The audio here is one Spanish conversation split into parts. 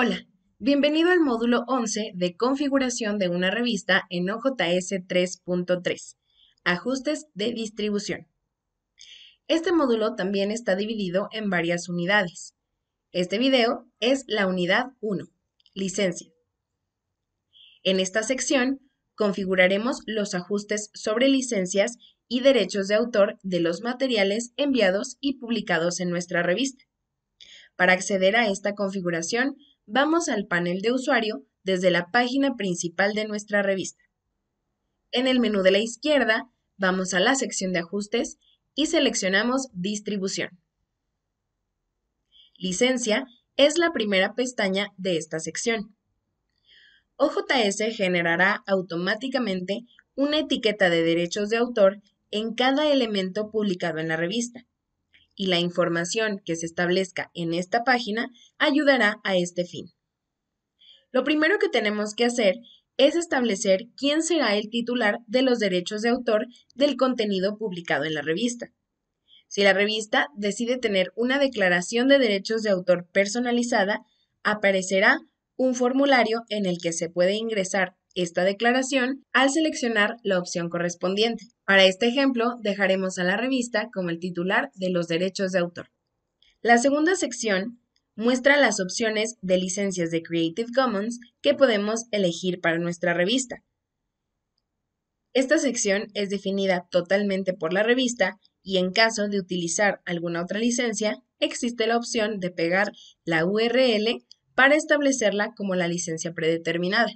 Hola, bienvenido al módulo 11 de configuración de una revista en OJS 3.3, ajustes de distribución. Este módulo también está dividido en varias unidades. Este video es la unidad 1, licencia. En esta sección configuraremos los ajustes sobre licencias y derechos de autor de los materiales enviados y publicados en nuestra revista. Para acceder a esta configuración, vamos al panel de usuario desde la página principal de nuestra revista. En el menú de la izquierda, vamos a la sección de ajustes y seleccionamos Distribución. Licencia es la primera pestaña de esta sección. OJS generará automáticamente una etiqueta de derechos de autor en cada elemento publicado en la revista y la información que se establezca en esta página ayudará a este fin. Lo primero que tenemos que hacer es establecer quién será el titular de los derechos de autor del contenido publicado en la revista. Si la revista decide tener una declaración de derechos de autor personalizada, aparecerá un formulario en el que se puede ingresar esta declaración al seleccionar la opción correspondiente. Para este ejemplo, dejaremos a la revista como el titular de los derechos de autor. La segunda sección muestra las opciones de licencias de Creative Commons que podemos elegir para nuestra revista. Esta sección es definida totalmente por la revista y en caso de utilizar alguna otra licencia, existe la opción de pegar la URL para establecerla como la licencia predeterminada.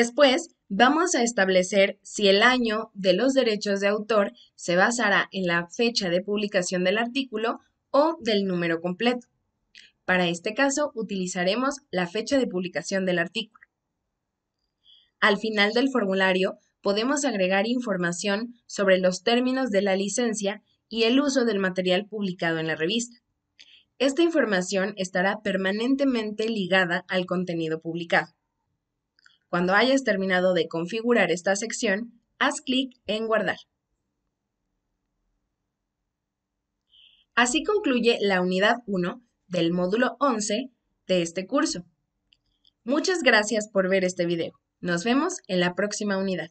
Después, vamos a establecer si el año de los derechos de autor se basará en la fecha de publicación del artículo o del número completo. Para este caso, utilizaremos la fecha de publicación del artículo. Al final del formulario, podemos agregar información sobre los términos de la licencia y el uso del material publicado en la revista. Esta información estará permanentemente ligada al contenido publicado. Cuando hayas terminado de configurar esta sección, haz clic en Guardar. Así concluye la unidad 1 del módulo 11 de este curso. Muchas gracias por ver este video. Nos vemos en la próxima unidad.